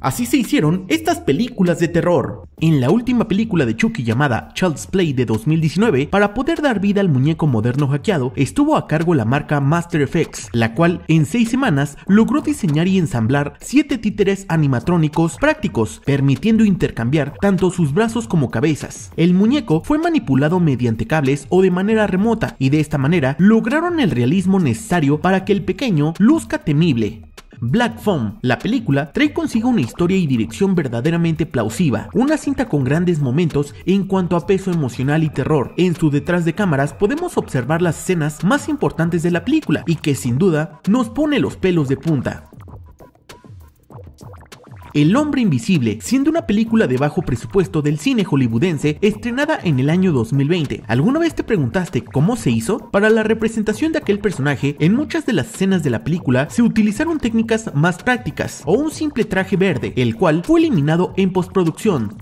Así se hicieron estas películas de terror. En la última película de Chucky llamada Child's Play de 2019, para poder dar vida al muñeco moderno hackeado, estuvo a cargo la marca Master Effects, la cual en seis semanas logró diseñar y ensamblar siete títeres animatrónicos prácticos, permitiendo intercambiar tanto sus brazos como cabezas. El muñeco fue manipulado mediante cables o de manera remota, y de esta manera lograron el realismo necesario para que el pequeño luzca temible. Black Foam. la película, trae consigo una historia y dirección verdaderamente plausiva, una cinta con grandes momentos en cuanto a peso emocional y terror. En su detrás de cámaras podemos observar las escenas más importantes de la película y que sin duda nos pone los pelos de punta. El Hombre Invisible, siendo una película de bajo presupuesto del cine hollywoodense estrenada en el año 2020. ¿Alguna vez te preguntaste cómo se hizo? Para la representación de aquel personaje, en muchas de las escenas de la película se utilizaron técnicas más prácticas o un simple traje verde, el cual fue eliminado en postproducción.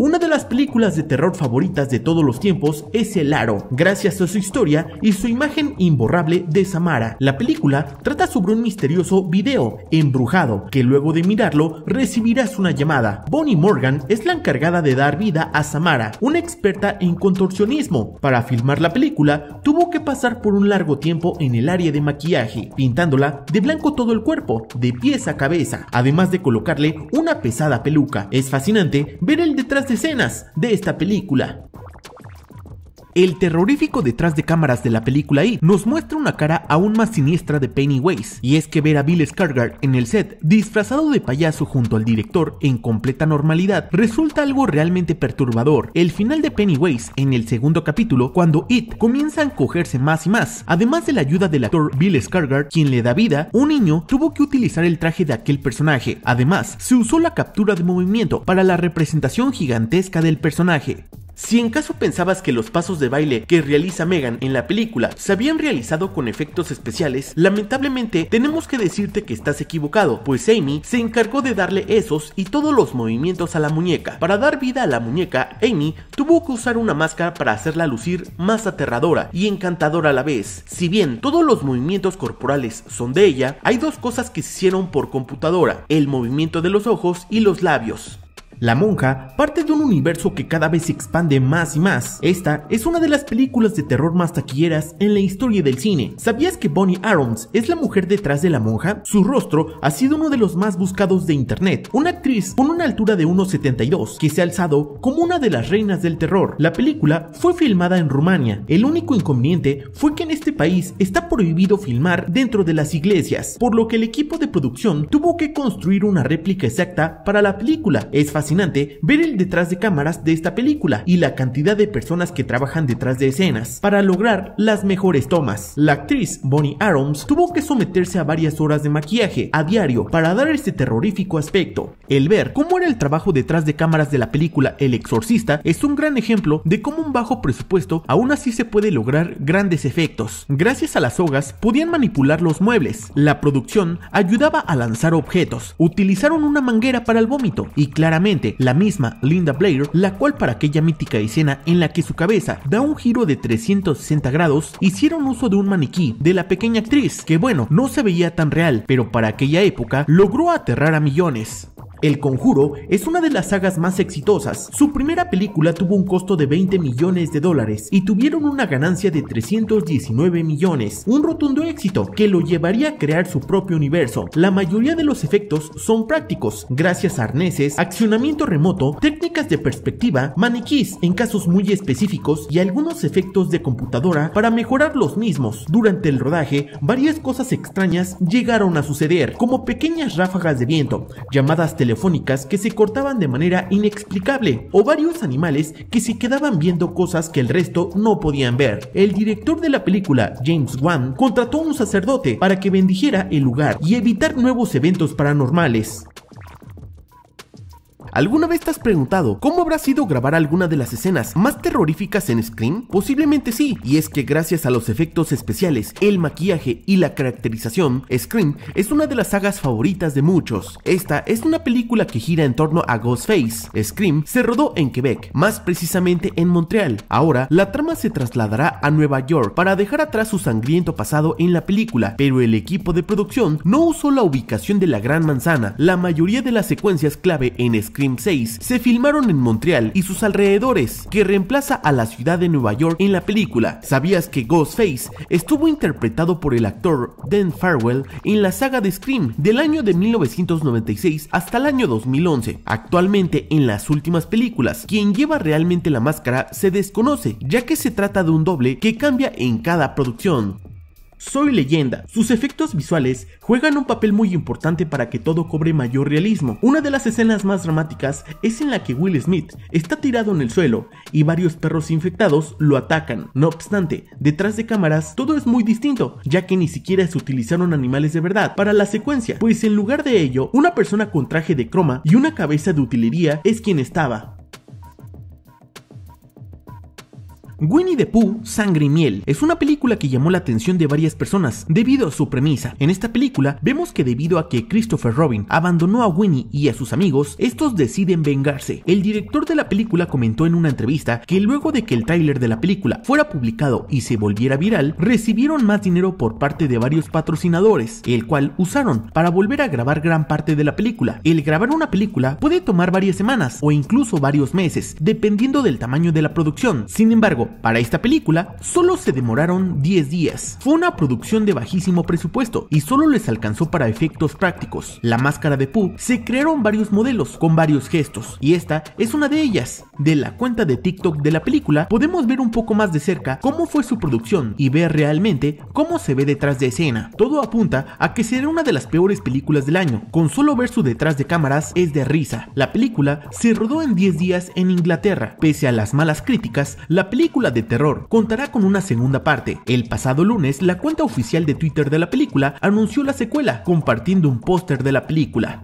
Una de las películas de terror favoritas de todos los tiempos es El Aro, gracias a su historia y su imagen imborrable de Samara. La película trata sobre un misterioso video embrujado que luego de mirarlo recibirás una llamada. Bonnie Morgan es la encargada de dar vida a Samara, una experta en contorsionismo. Para filmar la película tuvo que pasar por un largo tiempo en el área de maquillaje, pintándola de blanco todo el cuerpo, de pies a cabeza, además de colocarle una pesada peluca. Es fascinante ver el detrás escenas de esta película. El terrorífico detrás de cámaras de la película IT nos muestra una cara aún más siniestra de Pennywise, y es que ver a Bill Skarsgård en el set, disfrazado de payaso junto al director en completa normalidad, resulta algo realmente perturbador. El final de Pennywise en el segundo capítulo, cuando It comienza a encogerse más y más, además de la ayuda del actor Bill Skarsgård, quien le da vida, un niño tuvo que utilizar el traje de aquel personaje. Además, se usó la captura de movimiento para la representación gigantesca del personaje. Si en caso pensabas que los pasos de baile que realiza Megan en la película se habían realizado con efectos especiales, lamentablemente tenemos que decirte que estás equivocado, pues Amy se encargó de darle esos y todos los movimientos a la muñeca. Para dar vida a la muñeca, Amy tuvo que usar una máscara para hacerla lucir más aterradora y encantadora a la vez. Si bien todos los movimientos corporales son de ella, hay dos cosas que se hicieron por computadora, el movimiento de los ojos y los labios. La monja parte de un universo que cada vez se expande más y más. Esta es una de las películas de terror más taquilleras en la historia del cine. ¿Sabías que Bonnie Arons es la mujer detrás de la monja? Su rostro ha sido uno de los más buscados de internet. Una actriz con una altura de 1,72 que se ha alzado como una de las reinas del terror. La película fue filmada en Rumania. El único inconveniente fue que en este país está prohibido filmar dentro de las iglesias, por lo que el equipo de producción tuvo que construir una réplica exacta para la película. Es fácil fascinante ver el detrás de cámaras de esta película y la cantidad de personas que trabajan detrás de escenas para lograr las mejores tomas. La actriz Bonnie Arons tuvo que someterse a varias horas de maquillaje a diario para dar este terrorífico aspecto. El ver cómo era el trabajo detrás de cámaras de la película El Exorcista es un gran ejemplo de cómo un bajo presupuesto aún así se puede lograr grandes efectos. Gracias a las sogas podían manipular los muebles. La producción ayudaba a lanzar objetos. Utilizaron una manguera para el vómito y claramente la misma Linda Blair, la cual para aquella mítica escena en la que su cabeza da un giro de 360 grados, hicieron uso de un maniquí de la pequeña actriz, que bueno, no se veía tan real, pero para aquella época logró aterrar a millones. El Conjuro es una de las sagas más exitosas. Su primera película tuvo un costo de 20 millones de dólares y tuvieron una ganancia de 319 millones, un rotundo éxito que lo llevaría a crear su propio universo. La mayoría de los efectos son prácticos, gracias a arneses, accionamiento remoto, técnicas de perspectiva, maniquís en casos muy específicos y algunos efectos de computadora para mejorar los mismos. Durante el rodaje, varias cosas extrañas llegaron a suceder, como pequeñas ráfagas de viento, llamadas telefónicas que se cortaban de manera inexplicable o varios animales que se quedaban viendo cosas que el resto no podían ver. El director de la película, James Wan, contrató a un sacerdote para que bendijera el lugar y evitar nuevos eventos paranormales. ¿Alguna vez te has preguntado cómo habrá sido grabar alguna de las escenas más terroríficas en Scream? Posiblemente sí, y es que gracias a los efectos especiales, el maquillaje y la caracterización, Scream es una de las sagas favoritas de muchos. Esta es una película que gira en torno a Ghostface. Scream se rodó en Quebec, más precisamente en Montreal. Ahora, la trama se trasladará a Nueva York para dejar atrás su sangriento pasado en la película, pero el equipo de producción no usó la ubicación de la Gran Manzana. La mayoría de las secuencias clave en Scream 6 se filmaron en Montreal y sus alrededores, que reemplaza a la ciudad de Nueva York en la película. ¿Sabías que Ghostface estuvo interpretado por el actor Dan Farwell en la saga de Scream del año de 1996 hasta el año 2011? Actualmente en las últimas películas, quien lleva realmente la máscara se desconoce, ya que se trata de un doble que cambia en cada producción. Soy leyenda. Sus efectos visuales juegan un papel muy importante para que todo cobre mayor realismo. Una de las escenas más dramáticas es en la que Will Smith está tirado en el suelo y varios perros infectados lo atacan. No obstante, detrás de cámaras todo es muy distinto, ya que ni siquiera se utilizaron animales de verdad para la secuencia, pues en lugar de ello, una persona con traje de croma y una cabeza de utilería es quien estaba Winnie the Pooh, Sangre y Miel, es una película que llamó la atención de varias personas debido a su premisa. En esta película vemos que debido a que Christopher Robin abandonó a Winnie y a sus amigos, estos deciden vengarse. El director de la película comentó en una entrevista que luego de que el tráiler de la película fuera publicado y se volviera viral, recibieron más dinero por parte de varios patrocinadores, el cual usaron para volver a grabar gran parte de la película. El grabar una película puede tomar varias semanas o incluso varios meses, dependiendo del tamaño de la producción. Sin embargo, para esta película solo se demoraron 10 días. Fue una producción de bajísimo presupuesto y solo les alcanzó para efectos prácticos. La máscara de Pooh se crearon varios modelos con varios gestos y esta es una de ellas. De la cuenta de TikTok de la película podemos ver un poco más de cerca cómo fue su producción y ver realmente cómo se ve detrás de escena. Todo apunta a que será una de las peores películas del año. Con solo ver su detrás de cámaras es de risa. La película se rodó en 10 días en Inglaterra. Pese a las malas críticas, la película de terror contará con una segunda parte. El pasado lunes, la cuenta oficial de Twitter de la película anunció la secuela, compartiendo un póster de la película.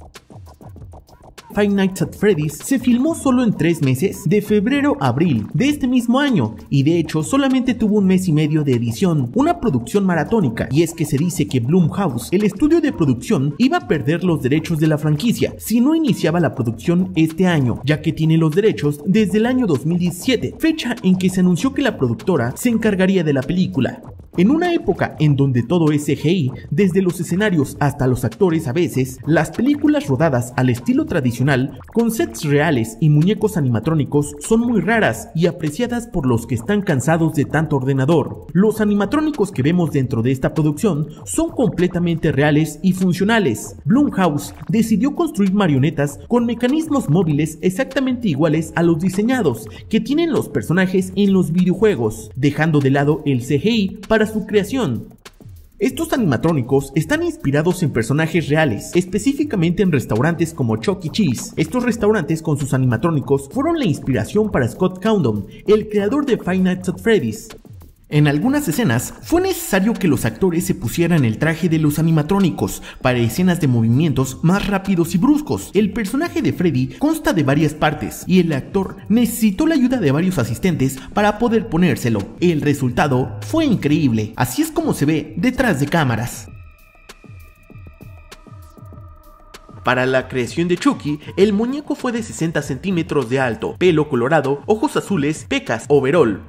Five Nights at Freddy's se filmó solo en tres meses, de febrero a abril de este mismo año, y de hecho solamente tuvo un mes y medio de edición, una producción maratónica, y es que se dice que Blumhouse, el estudio de producción, iba a perder los derechos de la franquicia si no iniciaba la producción este año, ya que tiene los derechos desde el año 2017, fecha en que se anunció que la productora se encargaría de la película. En una época en donde todo es CGI, desde los escenarios hasta los actores a veces, las películas rodadas al estilo tradicional, con sets reales y muñecos animatrónicos son muy raras y apreciadas por los que están cansados de tanto ordenador. Los animatrónicos que vemos dentro de esta producción son completamente reales y funcionales. Blumhouse decidió construir marionetas con mecanismos móviles exactamente iguales a los diseñados que tienen los personajes en los videojuegos, dejando de lado el CGI para su creación. Estos animatrónicos están inspirados en personajes reales, específicamente en restaurantes como Chuck E. Cheese. Estos restaurantes con sus animatrónicos fueron la inspiración para Scott Countdown, el creador de Five Nights at Freddy's. En algunas escenas fue necesario que los actores se pusieran el traje de los animatrónicos para escenas de movimientos más rápidos y bruscos. El personaje de Freddy consta de varias partes y el actor necesitó la ayuda de varios asistentes para poder ponérselo. El resultado fue increíble, así es como se ve detrás de cámaras. Para la creación de Chucky, el muñeco fue de 60 centímetros de alto, pelo colorado, ojos azules, pecas, overall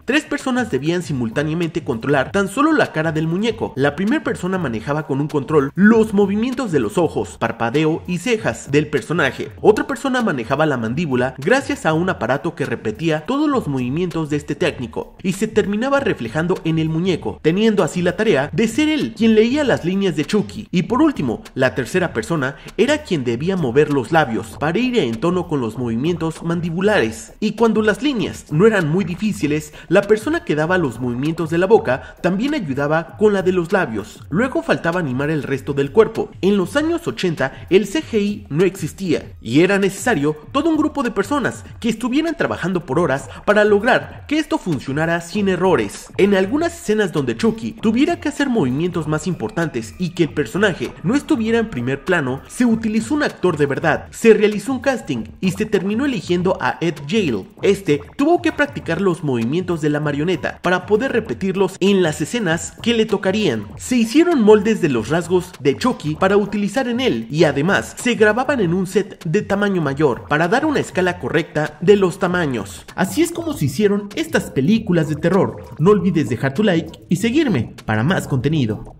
debían simultáneamente controlar tan solo la cara del muñeco. La primera persona manejaba con un control los movimientos de los ojos, parpadeo y cejas del personaje. Otra persona manejaba la mandíbula gracias a un aparato que repetía todos los movimientos de este técnico y se terminaba reflejando en el muñeco, teniendo así la tarea de ser él quien leía las líneas de Chucky. Y por último, la tercera persona era quien debía mover los labios para ir en tono con los movimientos mandibulares. Y cuando las líneas no eran muy difíciles, la persona que daba los movimientos de la boca también ayudaba con la de los labios. Luego faltaba animar el resto del cuerpo. En los años 80 el CGI no existía y era necesario todo un grupo de personas que estuvieran trabajando por horas para lograr que esto funcionara sin errores. En algunas escenas donde Chucky tuviera que hacer movimientos más importantes y que el personaje no estuviera en primer plano, se utilizó un actor de verdad, se realizó un casting y se terminó eligiendo a Ed Yale. Este tuvo que practicar los movimientos de la marioneta para poder repetirlos en las escenas que le tocarían. Se hicieron moldes de los rasgos de Chucky para utilizar en él y además se grababan en un set de tamaño mayor para dar una escala correcta de los tamaños. Así es como se hicieron estas películas de terror. No olvides dejar tu like y seguirme para más contenido.